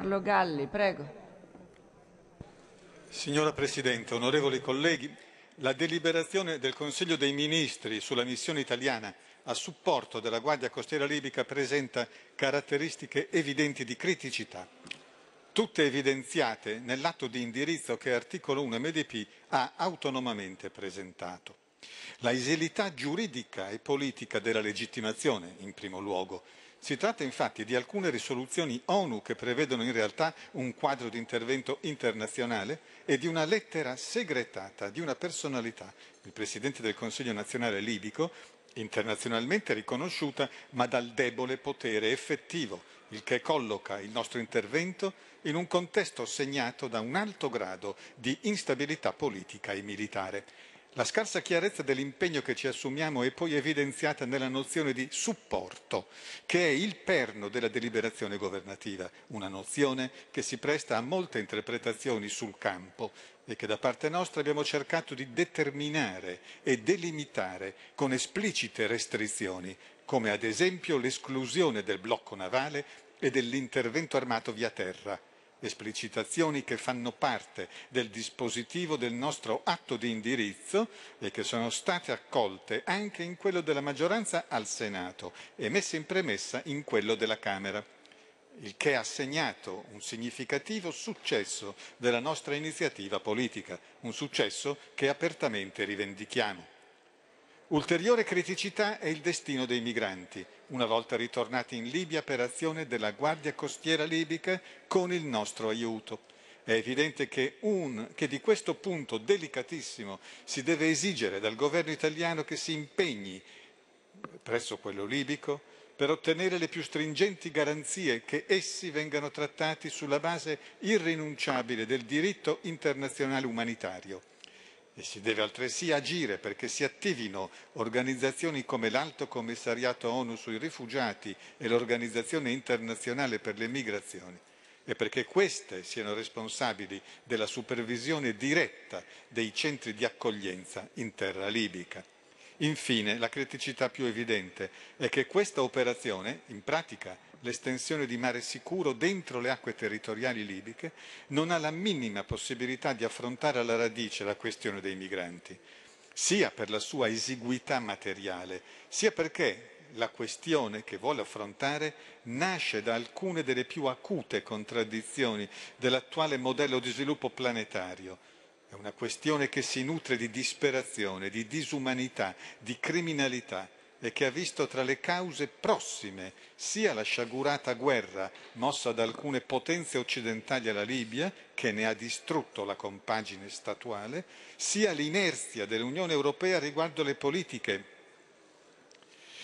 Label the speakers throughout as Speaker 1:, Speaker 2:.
Speaker 1: Carlo Galli, prego. Signora Presidente, onorevoli colleghi, la deliberazione del Consiglio dei Ministri sulla missione italiana a supporto della Guardia Costiera Libica presenta caratteristiche evidenti di criticità, tutte evidenziate nell'atto di indirizzo che articolo 1 MDP ha autonomamente presentato. La esilità giuridica e politica della legittimazione, in primo luogo, si tratta infatti di alcune risoluzioni ONU che prevedono in realtà un quadro di intervento internazionale e di una lettera segretata di una personalità, il Presidente del Consiglio nazionale libico, internazionalmente riconosciuta ma dal debole potere effettivo, il che colloca il nostro intervento in un contesto segnato da un alto grado di instabilità politica e militare. La scarsa chiarezza dell'impegno che ci assumiamo è poi evidenziata nella nozione di supporto, che è il perno della deliberazione governativa, una nozione che si presta a molte interpretazioni sul campo e che da parte nostra abbiamo cercato di determinare e delimitare con esplicite restrizioni, come ad esempio l'esclusione del blocco navale e dell'intervento armato via terra esplicitazioni che fanno parte del dispositivo del nostro atto di indirizzo e che sono state accolte anche in quello della maggioranza al Senato e messe in premessa in quello della Camera, il che ha segnato un significativo successo della nostra iniziativa politica, un successo che apertamente rivendichiamo. Ulteriore criticità è il destino dei migranti, una volta ritornati in Libia per azione della Guardia Costiera libica con il nostro aiuto. È evidente che, un, che di questo punto delicatissimo si deve esigere dal governo italiano che si impegni presso quello libico per ottenere le più stringenti garanzie che essi vengano trattati sulla base irrinunciabile del diritto internazionale umanitario e si deve altresì agire perché si attivino organizzazioni come l'Alto Commissariato ONU sui rifugiati e l'Organizzazione internazionale per le migrazioni e perché queste siano responsabili della supervisione diretta dei centri di accoglienza in terra libica. Infine, la criticità più evidente è che questa operazione, in pratica, l'estensione di mare sicuro dentro le acque territoriali libiche, non ha la minima possibilità di affrontare alla radice la questione dei migranti, sia per la sua esiguità materiale, sia perché la questione che vuole affrontare nasce da alcune delle più acute contraddizioni dell'attuale modello di sviluppo planetario. È una questione che si nutre di disperazione, di disumanità, di criminalità e che ha visto tra le cause prossime sia la sciagurata guerra mossa da alcune potenze occidentali alla Libia, che ne ha distrutto la compagine statuale, sia l'inerzia dell'Unione Europea riguardo le politiche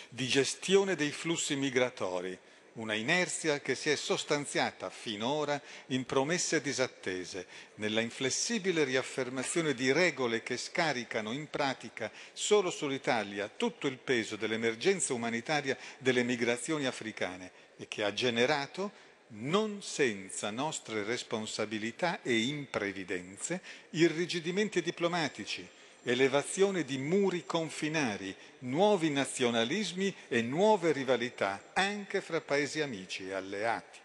Speaker 1: di gestione dei flussi migratori, una inerzia che si è sostanziata finora in promesse disattese, nella inflessibile riaffermazione di regole che scaricano in pratica solo sull'Italia tutto il peso dell'emergenza umanitaria delle migrazioni africane e che ha generato non senza nostre responsabilità e imprevidenze, irrigidimenti diplomatici, elevazione di muri confinari, nuovi nazionalismi e nuove rivalità anche fra paesi amici e alleati.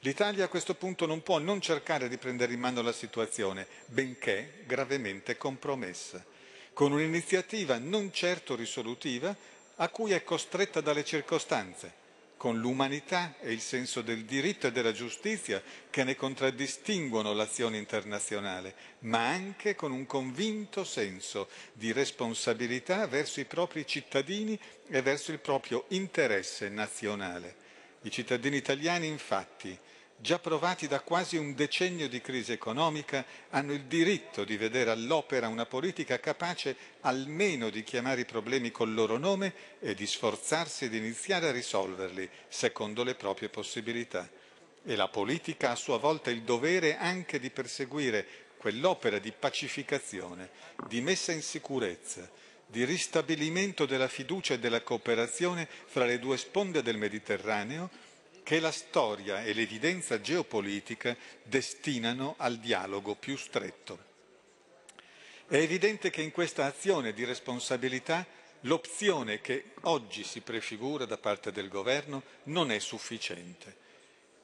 Speaker 1: L'Italia a questo punto non può non cercare di prendere in mano la situazione, benché gravemente compromessa, con un'iniziativa non certo risolutiva a cui è costretta dalle circostanze, con l'umanità e il senso del diritto e della giustizia che ne contraddistinguono l'azione internazionale, ma anche con un convinto senso di responsabilità verso i propri cittadini e verso il proprio interesse nazionale. I cittadini italiani, infatti, già provati da quasi un decennio di crisi economica, hanno il diritto di vedere all'opera una politica capace almeno di chiamare i problemi col loro nome e di sforzarsi di iniziare a risolverli secondo le proprie possibilità. E la politica ha a sua volta il dovere anche di perseguire quell'opera di pacificazione, di messa in sicurezza, di ristabilimento della fiducia e della cooperazione fra le due sponde del Mediterraneo che la storia e l'evidenza geopolitica destinano al dialogo più stretto. È evidente che in questa azione di responsabilità l'opzione che oggi si prefigura da parte del governo non è sufficiente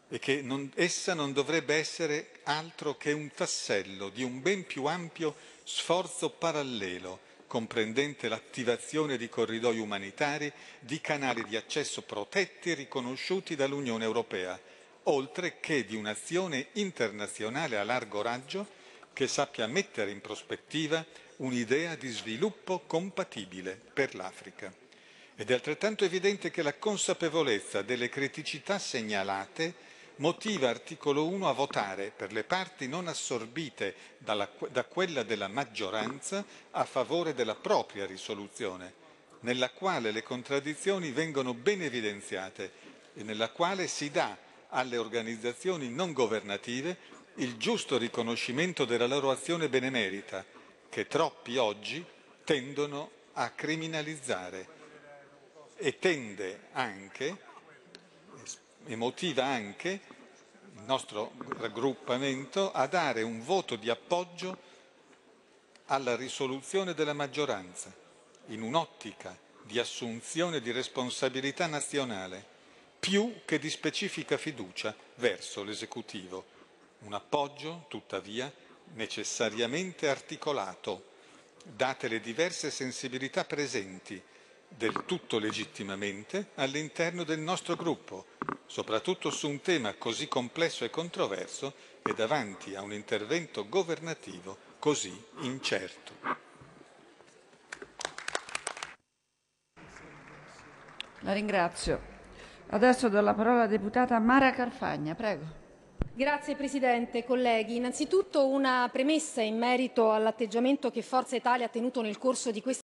Speaker 1: e che non, essa non dovrebbe essere altro che un tassello di un ben più ampio sforzo parallelo comprendente l'attivazione di corridoi umanitari, di canali di accesso protetti riconosciuti dall'Unione Europea, oltre che di un'azione internazionale a largo raggio che sappia mettere in prospettiva un'idea di sviluppo compatibile per l'Africa. Ed è altrettanto evidente che la consapevolezza delle criticità segnalate motiva articolo 1 a votare per le parti non assorbite dalla, da quella della maggioranza a favore della propria risoluzione, nella quale le contraddizioni vengono ben evidenziate e nella quale si dà alle organizzazioni non governative il giusto riconoscimento della loro azione benemerita, che troppi oggi tendono a criminalizzare e tende anche e motiva anche il nostro raggruppamento a dare un voto di appoggio alla risoluzione della maggioranza in un'ottica di assunzione di responsabilità nazionale più che di specifica fiducia verso l'esecutivo. Un appoggio, tuttavia, necessariamente articolato, date le diverse sensibilità presenti, del tutto legittimamente, all'interno del nostro gruppo, soprattutto su un tema così complesso e controverso e davanti a un intervento governativo così incerto. La ringrazio. Adesso do la parola alla deputata Mara Carfagna, prego. Grazie Presidente, colleghi. Innanzitutto una premessa in merito all'atteggiamento che Forza Italia ha tenuto nel corso di questa